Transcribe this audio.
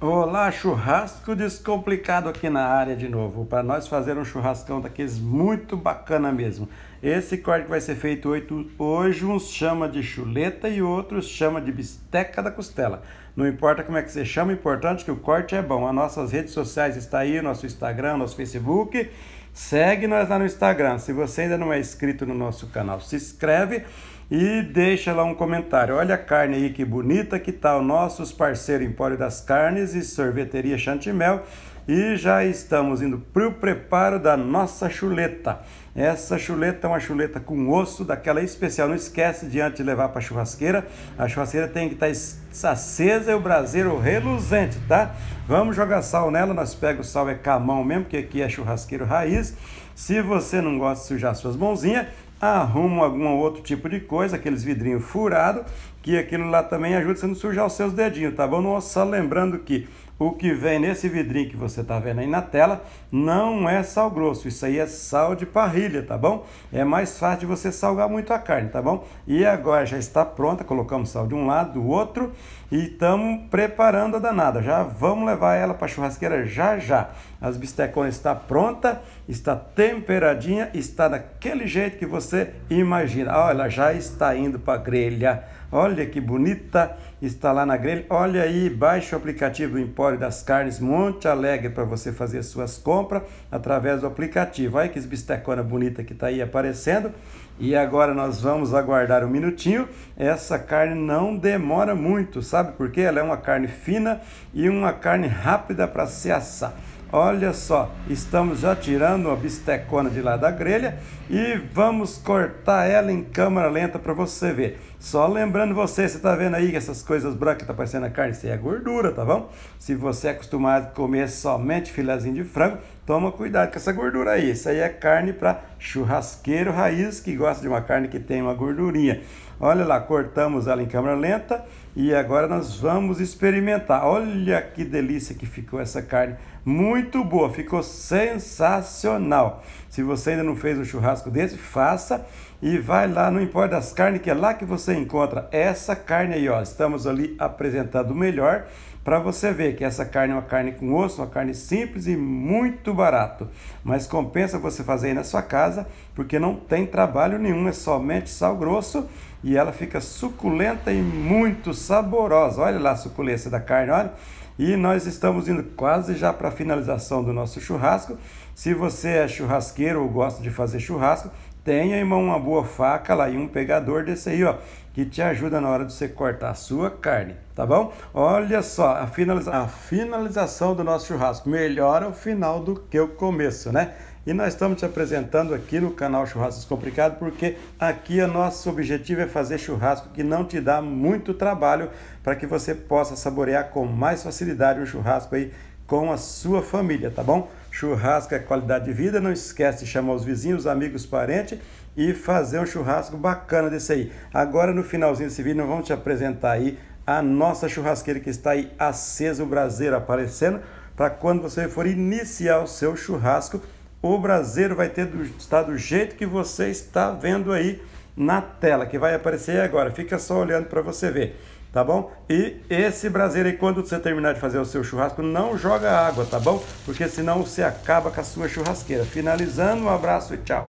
Olá, churrasco descomplicado aqui na área de novo, para nós fazer um churrascão daqueles muito bacana mesmo. Esse corte vai ser feito hoje, uns chama de chuleta e outros chama de bisteca da costela. Não importa como é que você chama, o importante é que o corte é bom. As nossas redes sociais está aí, nosso Instagram, nosso Facebook Segue nós lá no Instagram. Se você ainda não é inscrito no nosso canal, se inscreve e deixa lá um comentário. Olha a carne aí que bonita que tá o nossos parceiros Empório das Carnes e Sorveteria Chantimel e já estamos indo para o preparo da nossa chuleta. Essa chuleta é uma chuleta com osso, daquela especial. Não esquece de antes levar para a churrasqueira. A churrasqueira tem que tá estar acesa e o braseiro reluzente, tá? Vamos jogar sal nela. Nós pegamos sal é camão mesmo, porque aqui é churrasqueiro raiz. Se você não gosta de sujar suas mãozinhas, arruma algum outro tipo de coisa, aqueles vidrinhos furados, que aquilo lá também ajuda você a não sujar os seus dedinhos, tá bom? Não só lembrando que o que vem nesse vidrinho que você está vendo aí na tela não é sal grosso, isso aí é sal de parrilha, tá bom? É mais fácil de você salgar muito a carne, tá bom? E agora já está pronta, colocamos sal de um lado, do outro e estamos preparando a danada. Já vamos levar ela para a churrasqueira já já. As bisteconas está pronta, está temperadinha, está daquele jeito que você imagina. Olha, já está indo para a grelha. Olha que bonita, está lá na grelha. Olha aí, baixa o aplicativo do Empório das Carnes Monte Alegre para você fazer suas compras através do aplicativo. Olha que bistecona bonita que está aí aparecendo. E agora nós vamos aguardar um minutinho. Essa carne não demora muito, sabe por quê? Ela é uma carne fina e uma carne rápida para se assar. Olha só, estamos já tirando a bistecona de lá da grelha e vamos cortar ela em câmera lenta para você ver. Só lembrando você, você está vendo aí que essas coisas brancas que tá parecendo a carne, isso aí é gordura, tá bom? Se você é acostumado a comer somente filézinho de frango, Toma cuidado com essa gordura aí. Isso aí é carne para churrasqueiro raiz que gosta de uma carne que tem uma gordurinha. Olha lá, cortamos ela em câmera lenta e agora nós vamos experimentar. Olha que delícia que ficou essa carne. Muito boa, ficou sensacional. Se você ainda não fez um churrasco desse, faça e vai lá não Importa das Carnes, que é lá que você encontra essa carne aí, ó. Estamos ali apresentando o melhor para você ver que essa carne é uma carne com osso, uma carne simples e muito barato. Mas compensa você fazer aí na sua casa, porque não tem trabalho nenhum, é somente sal grosso e ela fica suculenta e muito saborosa. Olha lá a suculência da carne, olha. E nós estamos indo quase já para a finalização do nosso churrasco. Se você é churrasqueiro ou gosta de fazer churrasco, Tenha, irmão, uma boa faca lá e um pegador desse aí, ó, que te ajuda na hora de você cortar a sua carne, tá bom? Olha só, a, finaliza a finalização do nosso churrasco melhora o final do que o começo, né? E nós estamos te apresentando aqui no canal Churrascos Complicado, porque aqui o nosso objetivo é fazer churrasco que não te dá muito trabalho para que você possa saborear com mais facilidade o churrasco aí com a sua família, tá bom? Churrasco é qualidade de vida, não esquece de chamar os vizinhos, amigos, parentes e fazer um churrasco bacana desse aí. Agora no finalzinho desse vídeo nós vamos te apresentar aí a nossa churrasqueira que está aí acesa, o braseiro aparecendo, para quando você for iniciar o seu churrasco, o braseiro vai ter do, estar do jeito que você está vendo aí na tela, que vai aparecer agora. Fica só olhando para você ver tá bom? E esse braseiro aí, quando você terminar de fazer o seu churrasco, não joga água, tá bom? Porque senão você acaba com a sua churrasqueira. Finalizando, um abraço e tchau.